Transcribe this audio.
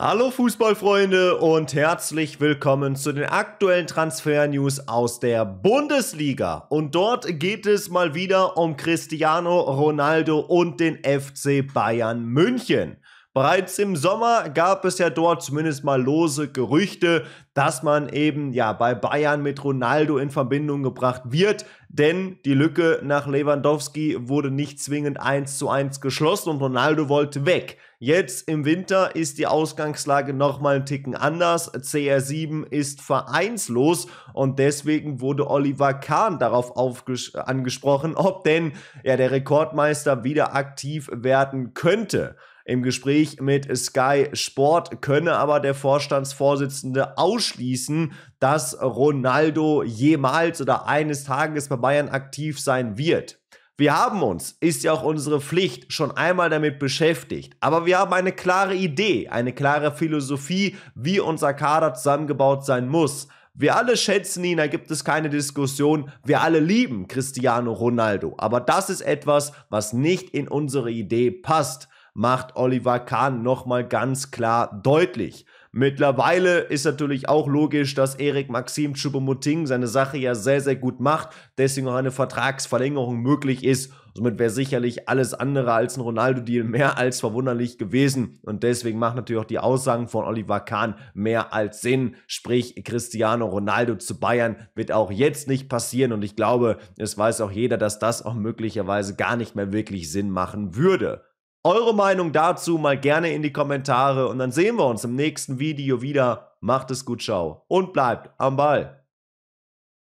Hallo Fußballfreunde und herzlich willkommen zu den aktuellen Transfer-News aus der Bundesliga. Und dort geht es mal wieder um Cristiano Ronaldo und den FC Bayern München. Bereits im Sommer gab es ja dort zumindest mal lose Gerüchte, dass man eben ja bei Bayern mit Ronaldo in Verbindung gebracht wird, denn die Lücke nach Lewandowski wurde nicht zwingend 1 zu 1 geschlossen und Ronaldo wollte weg. Jetzt im Winter ist die Ausgangslage nochmal ein Ticken anders. CR7 ist vereinslos und deswegen wurde Oliver Kahn darauf angesprochen, ob denn ja, der Rekordmeister wieder aktiv werden könnte. Im Gespräch mit Sky Sport könne aber der Vorstandsvorsitzende ausschließen, dass Ronaldo jemals oder eines Tages bei Bayern aktiv sein wird. Wir haben uns, ist ja auch unsere Pflicht, schon einmal damit beschäftigt. Aber wir haben eine klare Idee, eine klare Philosophie, wie unser Kader zusammengebaut sein muss. Wir alle schätzen ihn, da gibt es keine Diskussion. Wir alle lieben Cristiano Ronaldo. Aber das ist etwas, was nicht in unsere Idee passt macht Oliver Kahn nochmal ganz klar deutlich. Mittlerweile ist natürlich auch logisch, dass Erik Maxim Choupo-Moting seine Sache ja sehr, sehr gut macht, deswegen auch eine Vertragsverlängerung möglich ist. Somit wäre sicherlich alles andere als ein Ronaldo-Deal mehr als verwunderlich gewesen. Und deswegen macht natürlich auch die Aussagen von Oliver Kahn mehr als Sinn. Sprich, Cristiano Ronaldo zu Bayern wird auch jetzt nicht passieren. Und ich glaube, es weiß auch jeder, dass das auch möglicherweise gar nicht mehr wirklich Sinn machen würde. Eure Meinung dazu mal gerne in die Kommentare und dann sehen wir uns im nächsten Video wieder. Macht es gut, ciao und bleibt am Ball.